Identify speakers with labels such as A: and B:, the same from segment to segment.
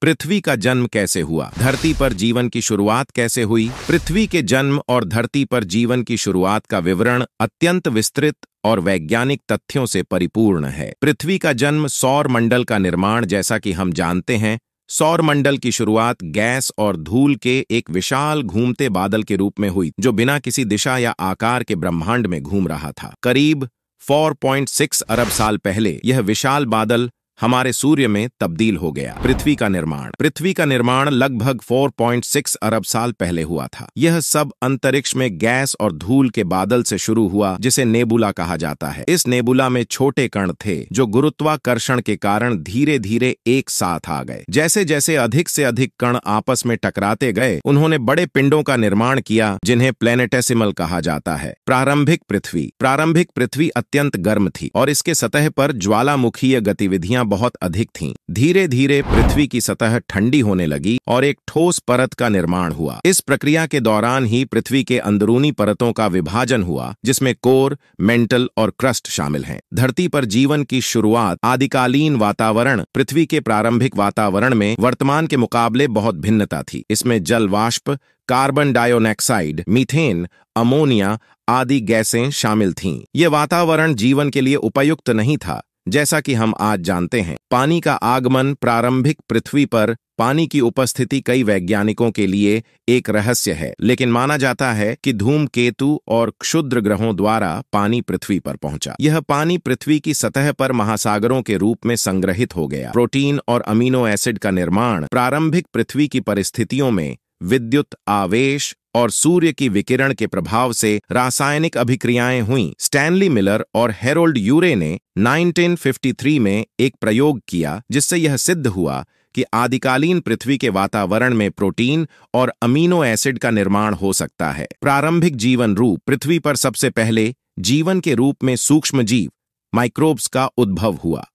A: पृथ्वी का जन्म कैसे हुआ धरती पर जीवन की शुरुआत कैसे हुई पृथ्वी के जन्म और धरती पर जीवन की शुरुआत का विवरण अत्यंत विस्तृत और वैज्ञानिक तथ्यों से परिपूर्ण है पृथ्वी का जन्म सौर मंडल का निर्माण जैसा कि हम जानते हैं सौर मंडल की शुरुआत गैस और धूल के एक विशाल घूमते बादल के रूप में हुई जो बिना किसी दिशा या आकार के ब्रह्मांड में घूम रहा था करीब 4.6 अरब साल पहले यह विशाल बादल हमारे सूर्य में तब्दील हो गया पृथ्वी का निर्माण पृथ्वी का निर्माण लगभग 4.6 अरब साल पहले हुआ था यह सब अंतरिक्ष में गैस और धूल के बादल से शुरू हुआ जिसे नेबुला कहा जाता है इस नेबुला में छोटे कण थे जो गुरुत्वाकर्षण के कारण धीरे धीरे एक साथ आ गए जैसे जैसे अधिक से अधिक कण आपस में टकराते गए उन्होंने बड़े पिंडों का निर्माण किया जिन्हें प्लेनेटेसिमल कहा जाता है प्रारंभिक पृथ्वी प्रारंभिक पृथ्वी अत्यंत गर्म थी और इसके सतह पर ज्वालामुखीय गतिविधियां बहुत अधिक थीं। धीरे धीरे पृथ्वी की सतह ठंडी होने लगी और एक ठोस परत का निर्माण हुआ इस प्रक्रिया के दौरान ही पृथ्वी के अंदरूनी परतों का विभाजन हुआ जिसमें कोर मेंटल और क्रस्ट शामिल हैं धरती पर जीवन की शुरुआत आदिकालीन वातावरण पृथ्वी के प्रारंभिक वातावरण में वर्तमान के मुकाबले बहुत भिन्नता थी इसमें जल वाष्प कार्बन डायोनेक्साइड मीथेन अमोनिया आदि गैसें शामिल थीं। ये वातावरण जीवन के लिए उपयुक्त नहीं था जैसा कि हम आज जानते हैं पानी का आगमन प्रारंभिक पृथ्वी पर पानी की उपस्थिति कई वैज्ञानिकों के लिए एक रहस्य है लेकिन माना जाता है कि धूम केतु और क्षुद्र ग्रहों द्वारा पानी पृथ्वी पर पहुंचा यह पानी पृथ्वी की सतह पर महासागरों के रूप में संग्रहित हो गया प्रोटीन और अमीनो एसिड का निर्माण प्रारंभिक पृथ्वी की परिस्थितियों में विद्युत आवेश और सूर्य की विकिरण के प्रभाव से रासायनिक अभिक्रियाएं हुईं। स्टैनली मिलर और हेरोल्ड यूरे ने 1953 में एक प्रयोग किया जिससे यह सिद्ध हुआ कि आदिकालीन पृथ्वी के वातावरण में प्रोटीन और अमीनो एसिड का निर्माण हो सकता है प्रारंभिक जीवन रूप पृथ्वी पर सबसे पहले जीवन के रूप में सूक्ष्म जीव माइक्रोब्स का उद्भव हुआ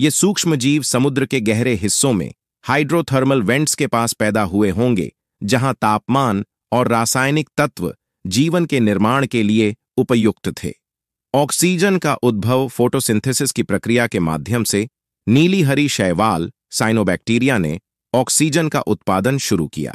A: ये सूक्ष्म जीव समुद्र के गहरे हिस्सों में हाइड्रोथर्मल वेंट्स के पास पैदा हुए होंगे जहां तापमान और रासायनिक तत्व जीवन के निर्माण के लिए उपयुक्त थे ऑक्सीजन का उद्भव फोटोसिंथेसिस की प्रक्रिया के माध्यम से नीली हरी शैवाल साइनोबैक्टीरिया ने ऑक्सीजन का उत्पादन शुरू किया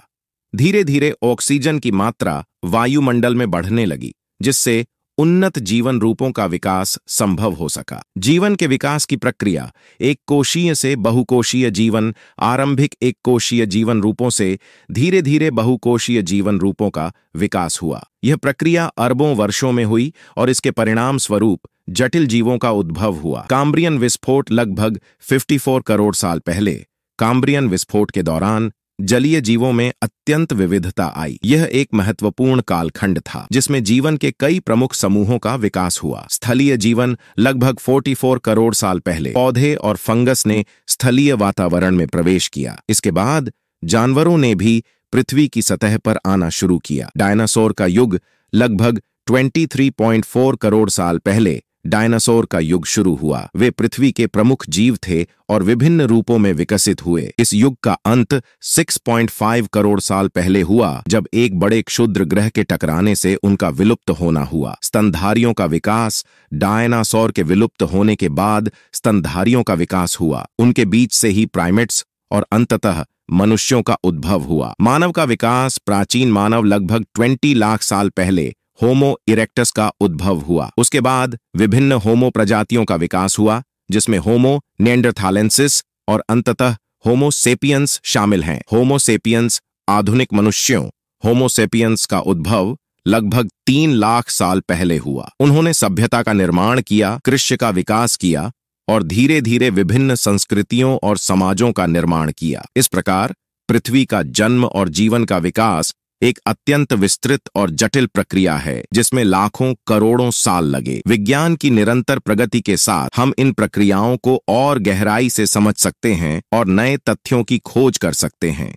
A: धीरे धीरे ऑक्सीजन की मात्रा वायुमंडल में बढ़ने लगी जिससे उन्नत जीवन रूपों का विकास संभव हो सका जीवन के विकास की प्रक्रिया एक कोशीय से बहुकोशीय जीवन आरंभिक एक कोशीय जीवन रूपों से धीरे धीरे बहुकोशीय जीवन रूपों का विकास हुआ यह प्रक्रिया अरबों वर्षों में हुई और इसके परिणाम स्वरूप जटिल जीवों का उद्भव हुआ काम्ब्रियन विस्फोट लगभग 54 करोड़ साल पहले काम्ब्रियन विस्फोट के दौरान जलीय जीवों में अत्यंत विविधता आई यह एक महत्वपूर्ण कालखंड था जिसमें जीवन के कई प्रमुख समूहों का विकास हुआ स्थलीय जीवन लगभग 44 करोड़ साल पहले पौधे और फंगस ने स्थलीय वातावरण में प्रवेश किया इसके बाद जानवरों ने भी पृथ्वी की सतह पर आना शुरू किया डायनासोर का युग लगभग 23.4 करोड़ साल पहले डायनासोर का युग शुरू हुआ वे पृथ्वी के प्रमुख जीव थे और विभिन्न रूपों में विकसित हुए इस युग का अंत 6.5 करोड़ साल पहले हुआ जब एक बड़े क्षुद्र ग्रह के टकराने से उनका विलुप्त होना हुआ स्तनधारियों का विकास डायनासोर के विलुप्त होने के बाद स्तनधारियों का विकास हुआ उनके बीच से ही प्राइमेट्स और अंततः मनुष्यों का उद्भव हुआ मानव का विकास प्राचीन मानव लगभग 20 लाख साल पहले होमो इरेक्टस का उद्भव हुआ उसके बाद विभिन्न होमो प्रजातियों का विकास हुआ जिसमें होमो नेंडरथालेंसिस और अंततः होमोसेपियंस शामिल हैं होमोसेपियंस आधुनिक मनुष्यों होमोसेपियंस का उद्भव लगभग तीन लाख साल पहले हुआ उन्होंने सभ्यता का निर्माण किया कृष्य का विकास किया और धीरे धीरे विभिन्न संस्कृतियों और समाजों का निर्माण किया इस प्रकार पृथ्वी का जन्म और जीवन का विकास एक अत्यंत विस्तृत और जटिल प्रक्रिया है जिसमें लाखों करोड़ों साल लगे विज्ञान की निरंतर प्रगति के साथ हम इन प्रक्रियाओं को और गहराई से समझ सकते हैं और नए तथ्यों की खोज कर सकते हैं